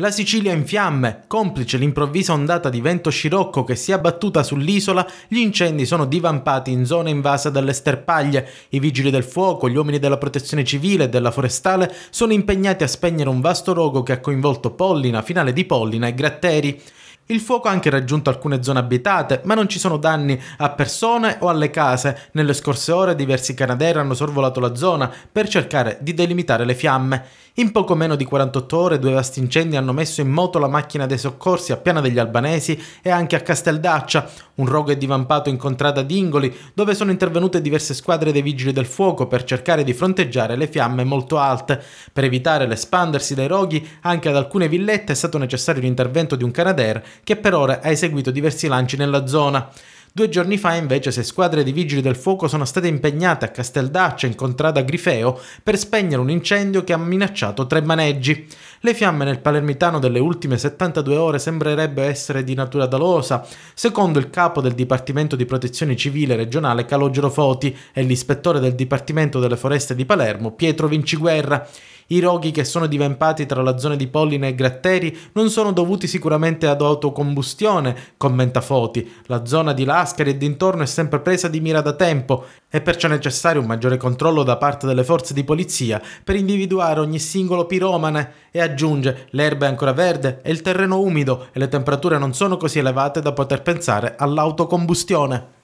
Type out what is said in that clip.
La Sicilia in fiamme, complice l'improvvisa ondata di vento scirocco che si è abbattuta sull'isola, gli incendi sono divampati in zona invasa dalle sterpaglie. I vigili del fuoco, gli uomini della protezione civile e della forestale sono impegnati a spegnere un vasto rogo che ha coinvolto Pollina, Finale di Pollina e Gratteri. Il fuoco ha anche raggiunto alcune zone abitate, ma non ci sono danni a persone o alle case. Nelle scorse ore diversi canadieri hanno sorvolato la zona per cercare di delimitare le fiamme. In poco meno di 48 ore due vasti incendi hanno messo in moto la macchina dei soccorsi a Piana degli Albanesi e anche a Casteldaccia, un rogo è divampato in contrada d'Ingoli dove sono intervenute diverse squadre dei vigili del fuoco per cercare di fronteggiare le fiamme molto alte. Per evitare l'espandersi dei roghi anche ad alcune villette è stato necessario l'intervento di un Canadair che per ora ha eseguito diversi lanci nella zona. Due giorni fa invece se squadre di vigili del fuoco sono state impegnate a Casteldaccia in contrada Grifeo per spegnere un incendio che ha minacciato tre maneggi. Le fiamme nel palermitano delle ultime 72 ore sembrerebbero essere di natura dolosa, secondo il capo del Dipartimento di Protezione Civile regionale Calogero Foti e l'ispettore del Dipartimento delle Foreste di Palermo Pietro Vinciguerra. I roghi che sono divampati tra la zona di polline e gratteri non sono dovuti sicuramente ad autocombustione, commenta Foti. La zona di Lascari e dintorno è sempre presa di mira da tempo. È perciò necessario un maggiore controllo da parte delle forze di polizia per individuare ogni singolo piromane. E aggiunge, l'erba è ancora verde e il terreno umido e le temperature non sono così elevate da poter pensare all'autocombustione.